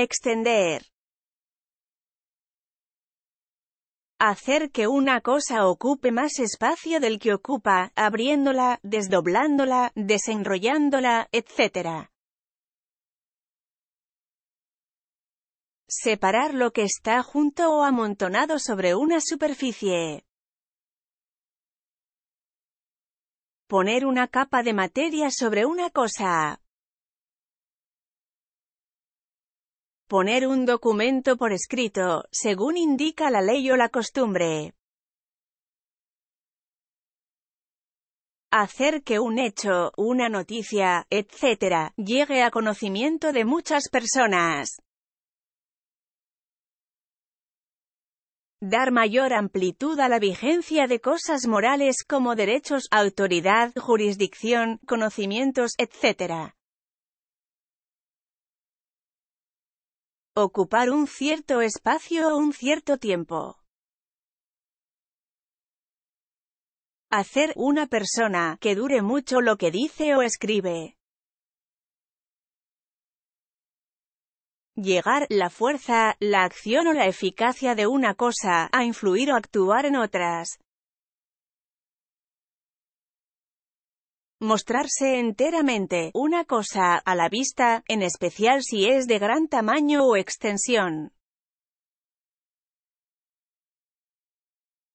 Extender. Hacer que una cosa ocupe más espacio del que ocupa, abriéndola, desdoblándola, desenrollándola, etc. Separar lo que está junto o amontonado sobre una superficie. Poner una capa de materia sobre una cosa. Poner un documento por escrito, según indica la ley o la costumbre. hacer que un hecho, una noticia, etc., llegue a conocimiento de muchas personas. Dar mayor amplitud a la vigencia de cosas morales como derechos, autoridad, jurisdicción, conocimientos, etc. Ocupar un cierto espacio o un cierto tiempo. Hacer una persona que dure mucho lo que dice o escribe. Llegar, la fuerza, la acción o la eficacia de una cosa, a influir o actuar en otras. Mostrarse enteramente una cosa a la vista, en especial si es de gran tamaño o extensión.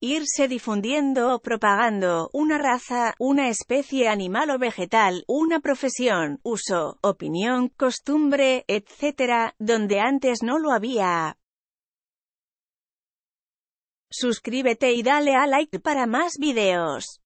irse difundiendo o propagando una raza, una especie animal o vegetal, una profesión, uso, opinión, costumbre, etc., donde antes no lo había. Suscríbete y dale a like para más videos.